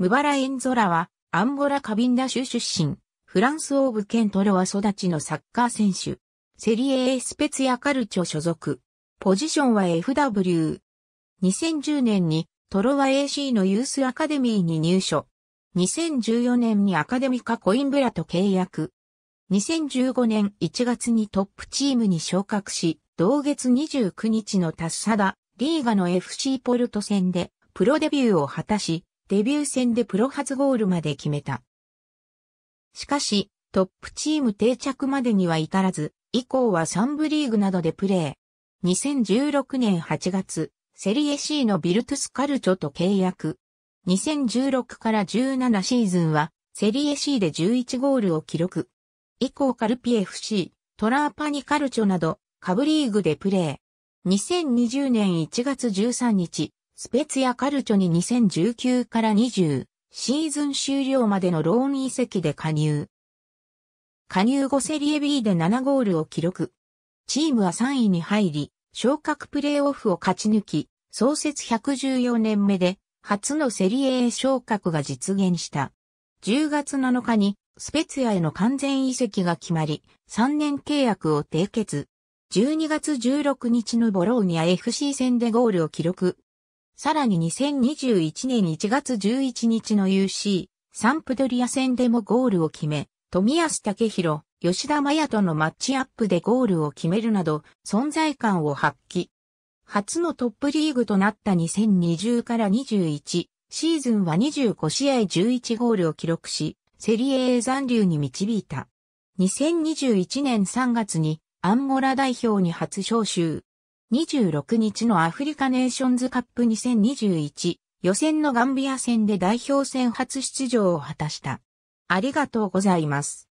ムバラ・エンゾラは、アンゴラ・カビンダ州出身、フランス・オーブ・ケントロワ育ちのサッカー選手、セリエ A スペツヤ・カルチョ所属、ポジションは FW。2010年にトロワ AC のユースアカデミーに入所。2014年にアカデミカコインブラと契約。2015年1月にトップチームに昇格し、同月29日のタッサダ、リーガの FC ポルト戦でプロデビューを果たし、デビュー戦でプロ初ゴールまで決めた。しかし、トップチーム定着までには至らず、以降は3部リーグなどでプレー。2016年8月、セリエ C のビルトゥスカルチョと契約。2016から17シーズンは、セリエ C で11ゴールを記録。以降カルピ FC、トラーパニカルチョなど、下部リーグでプレー。2020年1月13日、スペツヤカルチョに2019から20シーズン終了までのローン移籍で加入。加入後セリエ B で7ゴールを記録。チームは3位に入り、昇格プレーオフを勝ち抜き、創設114年目で、初のセリエ A 昇格が実現した。10月7日に、スペツヤへの完全移籍が決まり、3年契約を締結。12月16日のボローニア FC 戦でゴールを記録。さらに2021年1月11日の UC、サンプドリア戦でもゴールを決め、富安武弘、吉田麻也とのマッチアップでゴールを決めるなど、存在感を発揮。初のトップリーグとなった2020から21、シーズンは25試合11ゴールを記録し、セリエ A 残留に導いた。2021年3月にアンゴラ代表に初招集。26日のアフリカネーションズカップ2021予選のガンビア戦で代表戦初出場を果たした。ありがとうございます。